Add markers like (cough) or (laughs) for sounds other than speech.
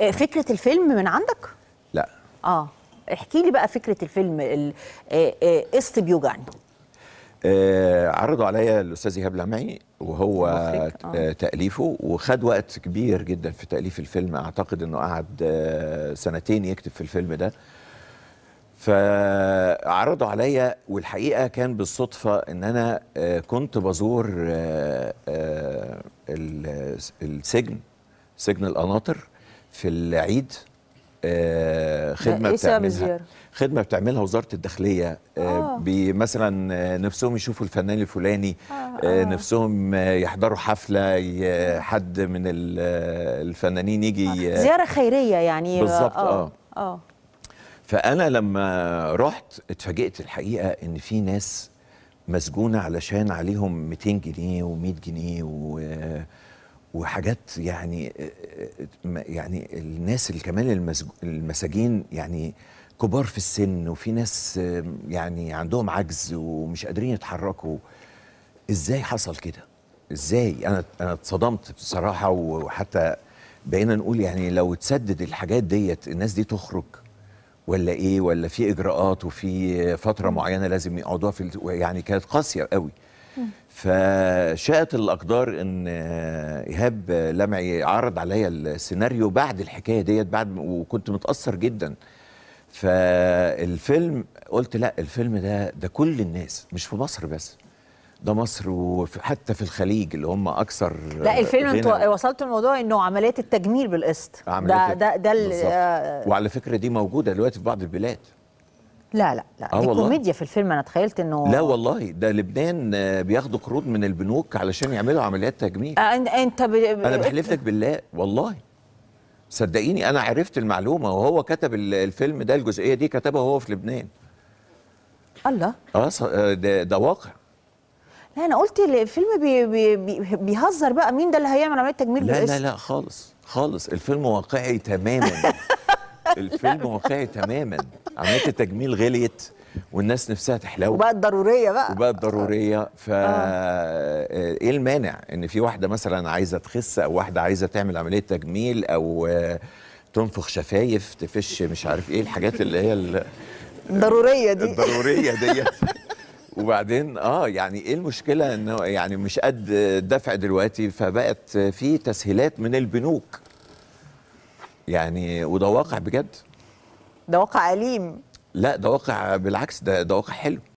آه، فكرة الفيلم من عندك؟ لا اه احكي لي بقى فكرة الفيلم قسط آه، آه، بيوجعني آه عرضوا عليا الاستاذ ايهاب لمعي وهو آه. تاليفه وخد وقت كبير جدا في تاليف الفيلم اعتقد انه قعد آه سنتين يكتب في الفيلم ده فعرضوا عليا والحقيقه كان بالصدفه ان انا آه كنت بزور آه آه السجن سجن القناطر في العيد آه، خدمه إيه بتعملها خدمه بتعملها وزاره الداخليه آه. آه. مثلا آه، نفسهم يشوفوا الفنان الفلاني آه آه. نفسهم يحضروا حفله حد من الفنانين يجي آه. زياره خيريه يعني بالظبط اه اه فانا لما رحت اتفاجئت الحقيقه ان في ناس مسجونه علشان عليهم 200 جنيه و100 جنيه و وحاجات يعني يعني الناس اللي كمان المساجين يعني كبار في السن وفي ناس يعني عندهم عجز ومش قادرين يتحركوا ازاي حصل كده ازاي انا انا اتصدمت بصراحه وحتى بقينا نقول يعني لو تسدد الحاجات ديت الناس دي تخرج ولا ايه ولا في اجراءات وفي فتره معينه لازم يقعدوها في يعني كانت قاسيه قوي فشاءت الاقدار ان آه، ايهاب لمعي عرض عليا السيناريو بعد الحكايه ديت بعد وكنت متاثر جدا فالفيلم قلت لا الفيلم ده ده كل الناس مش في مصر بس ده مصر وحتى في الخليج اللي هم اكثر آه، لا الفيلم انتوا وصلتوا الموضوع انه عمليات التجميل بالقسط ده ده ده آه، وعلى فكره دي موجوده دلوقتي في بعض البلاد لا لا لا آه دي والله. كوميديا في الفيلم انا تخيلت انه لا والله ده لبنان آه، بياخدوا قروض من البنوك علشان يعملوا عمليات تجميل آه انت ب... انا آه، بحلف لك بالله والله صدقيني انا عرفت المعلومه وهو كتب الفيلم ده الجزئيه دي كتبها هو في لبنان الله اه, آه، ده, ده واقع لا انا قلت الفيلم بي بي بي بيهزر بقى مين ده اللي هيعمل عمليه تجميل لا لا لا خالص خالص الفيلم واقعي تماما (laughs) (laughs) الفيلم واقعي تماما عمليه التجميل غليت والناس نفسها تحلو وبقى ضروريه بقى وبقى ضروريه ف آه. آه، ايه المانع ان في واحده مثلا عايزه تخس او واحده عايزه تعمل عمليه تجميل او آه، تنفخ شفايف تفش مش عارف ايه الحاجات اللي هي الضروريه (laughs) دي الضروريه دي (laughs) وبعدين اه يعني ايه المشكله انه يعني مش قد الدفع دلوقتي فبقت في تسهيلات من البنوك يعني وده واقع بجد ده واقع أليم لا ده واقع بالعكس ده ده واقع حلو